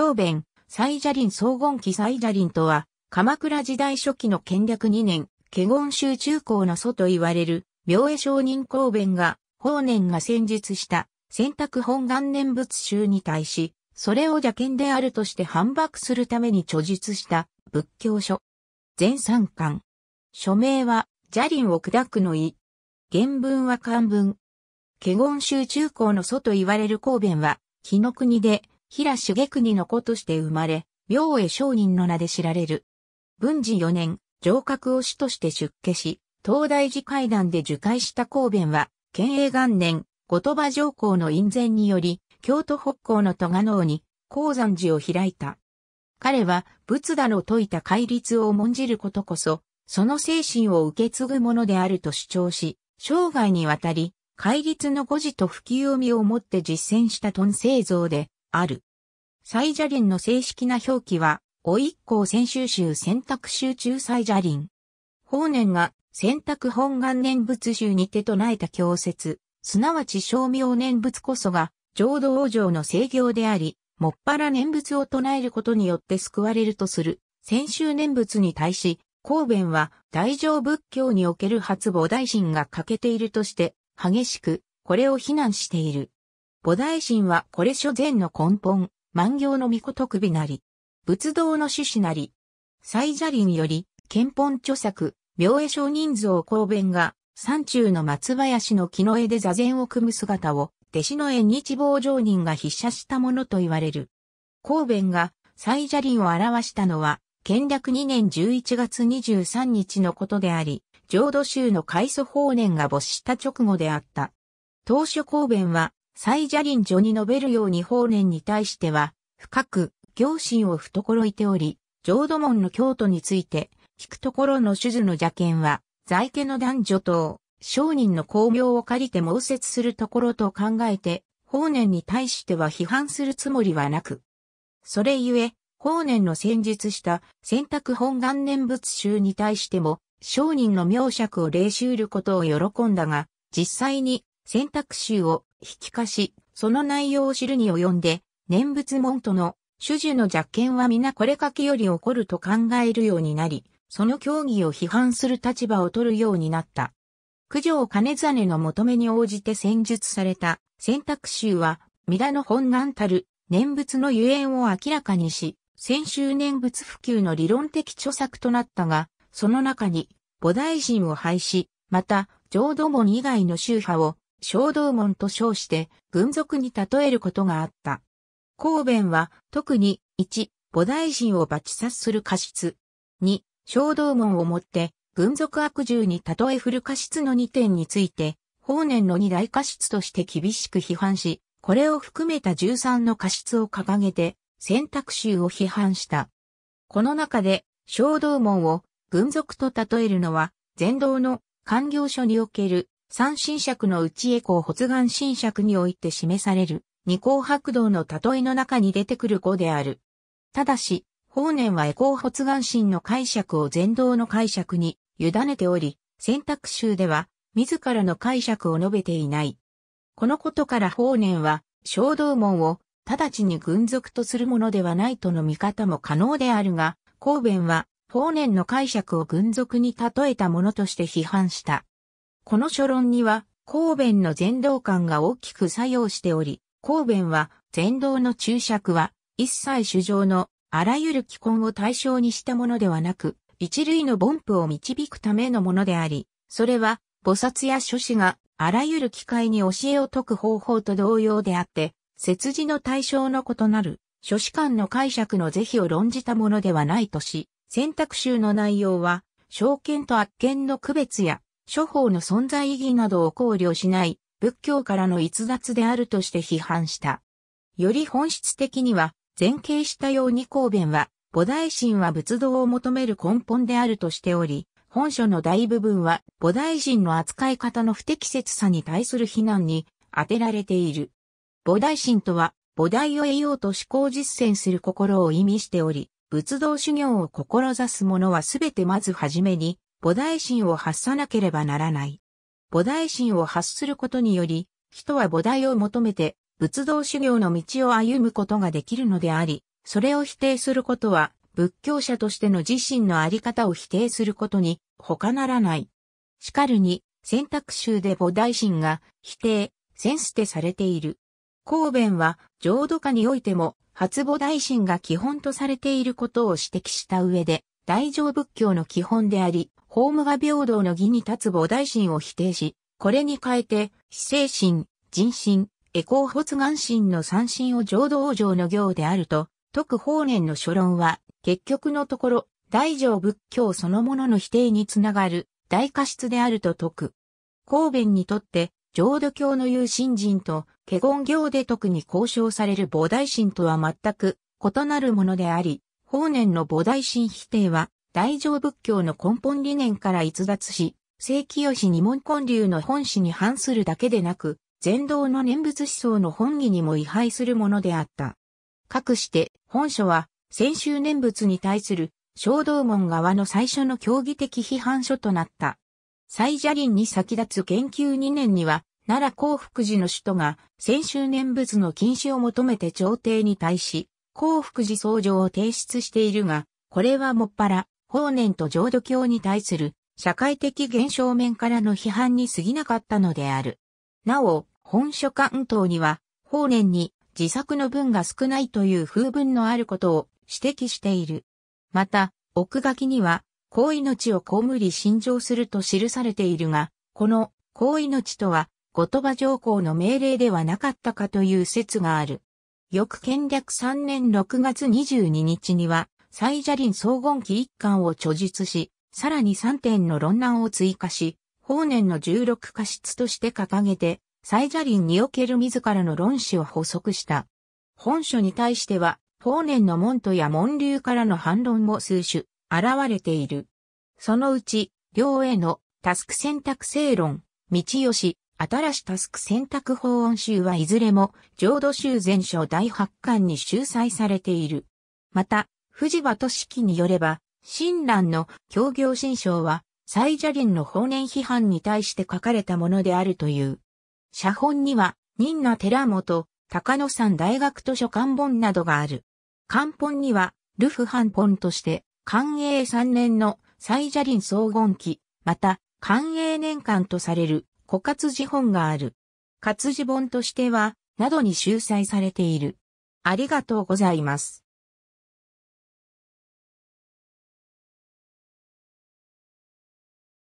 公弁、サイジャリン総合期サイジャリンとは、鎌倉時代初期の権略2年、華厳宗中高の祖と言われる、明恵上人公弁が、法然が戦術した、選択本願念仏集に対し、それを邪見であるとして反駁するために著述した、仏教書。全3巻。署名は、邪輪を砕くの意。原文は漢文。華厳宗中高の祖と言われる公弁は、紀伊国で、平重国の子として生まれ、明恵商人の名で知られる。文治4年、城郭を主として出家し、東大寺会談で受会した公弁は、県営元年、後鳥羽上皇の院前により、京都北港の戸賀能に、鉱山寺を開いた。彼は、仏陀の説いた戒律を重んじることこそ、その精神を受け継ぐものであると主張し、生涯にわたり、戒律の誤字と不器用味をもって実践したトン製造で、ある。最砂輪の正式な表記は、お一行先修集選択集中最砂輪。法然が選択本願念仏集にて唱えた教説、すなわち正名念仏こそが、浄土王城の制御であり、もっぱら念仏を唱えることによって救われるとする、先週念仏に対し、公弁は大乗仏教における発母大臣が欠けているとして、激しく、これを非難している。菩提心はこれ所前の根本、万行の御事首なり。仏道の趣旨なり。最砂林より、憲本著作、明恵上人像公弁が、山中の松林の木の絵で座禅を組む姿を、弟子の縁日坊上人が筆写したものと言われる。公弁が、最砂林を表したのは、建略2年11月23日のことであり、浄土宗の開祖法年が没した直後であった。当初公弁は、サイジャリン序に述べるように法然に対しては、深く、行心を懐いており、浄土門の京都について、聞くところの主図の邪見は、在家の男女等、商人の巧妙を借りて猛説するところと考えて、法然に対しては批判するつもりはなく。それゆえ、法然の先日した選択本願念仏集に対しても、商人の名釈を礼しうることを喜んだが、実際に選択集を引きかし、その内容を知るに及んで、念仏門徒の種々の弱権は皆これかけより起こると考えるようになり、その教義を批判する立場を取るようになった。九条兼真の求めに応じて戦術された選択集は、皆の本願たる念仏のゆえんを明らかにし、先週念仏普及の理論的著作となったが、その中に、菩提心を廃止、また、浄土門以外の宗派を小道門と称して、軍属に例えることがあった。公弁は、特に、1、菩提心を罰殺する過失。2、小道門をもって、軍属悪獣に例え振る過失の2点について、法年の2大過失として厳しく批判し、これを含めた13の過失を掲げて、選択集を批判した。この中で、小道門を軍属と例えるのは、全道の官業所における三神尺のうちエコー発願神尺において示される、二項白道の例えの中に出てくる語である。ただし、法然はエコー発願神の解釈を全道の解釈に委ねており、選択集では自らの解釈を述べていない。このことから法然は、小道門を直ちに軍属とするものではないとの見方も可能であるが、公弁は法然の解釈を軍属に例えたものとして批判した。この書論には、公弁の前導感が大きく作用しており、公弁は、前導の注釈は、一切主張のあらゆる既婚を対象にしたものではなく、一類の凡夫を導くためのものであり、それは、菩薩や諸子があらゆる機会に教えを説く方法と同様であって、切字の対象の異なる、諸子間の解釈の是非を論じたものではないとし、選択集の内容は、証券と悪見の区別や、諸法の存在意義などを考慮しない仏教からの逸脱であるとして批判した。より本質的には、前傾したように公弁は、菩提心は仏道を求める根本であるとしており、本書の大部分は菩提心の扱い方の不適切さに対する非難に当てられている。菩提心とは、菩提を得ようと思考実践する心を意味しており、仏道修行を志す者はすべてまずはじめに、菩提心を発さなければならない。菩提心を発することにより、人は菩提を求めて、仏道修行の道を歩むことができるのであり、それを否定することは、仏教者としての自身のあり方を否定することに、他ならない。しかるに、選択集で菩提心が、否定、センスでされている。公弁は、浄土下においても、初菩提心が基本とされていることを指摘した上で、大乗仏教の基本であり、法務が平等の義に立つ菩提心を否定し、これに変えて、非精神、人心、エコー発願心の三心を浄土王上の行であると、特法年の諸論は、結局のところ、大乗仏教そのものの否定につながる、大過失であると説く。公弁にとって、浄土教の有心人と、華厳行で特に交渉される菩提心とは全く異なるものであり、法年の菩提心否定は、大乗仏教の根本理念から逸脱し、正清氏二門根流の本旨に反するだけでなく、全道の念仏思想の本義にも違反するものであった。かくして、本書は、先週念仏に対する、小道門側の最初の競技的批判書となった。最邪林に先立つ研究2年には、奈良幸福寺の首都が、先週念仏の禁止を求めて朝廷に対し、幸福寺僧状を提出しているが、これはもっぱら、法然と浄土教に対する社会的現象面からの批判に過ぎなかったのである。なお、本書関東には、法然に自作の文が少ないという風文のあることを指摘している。また、奥書きには、高命をこむり信条すると記されているが、この高命とは、後鳥羽上皇の命令ではなかったかという説がある。翌建略3年6月22日には、サイジャリン荘厳記一巻を著述し、さらに3点の論難を追加し、法年の16過失として掲げて、サイジャリンにおける自らの論旨を補足した。本書に対しては、法年の門徒や門流からの反論も数種、現れている。そのうち、両へのタスク選択正論、道義、新しタスク選択法音集はいずれも、浄土宗全書第8巻に収載されている。また、藤場俊樹によれば、親鸞の協業新章は、最邪輪の法然批判に対して書かれたものであるという。写本には、仁那寺本、高野山大学図書館本などがある。漢本には、ルフハン本として、寛永3年の最邪輪総言記、また、寛永年間とされる古活字本がある。活字本としては、などに収載されている。ありがとうございます。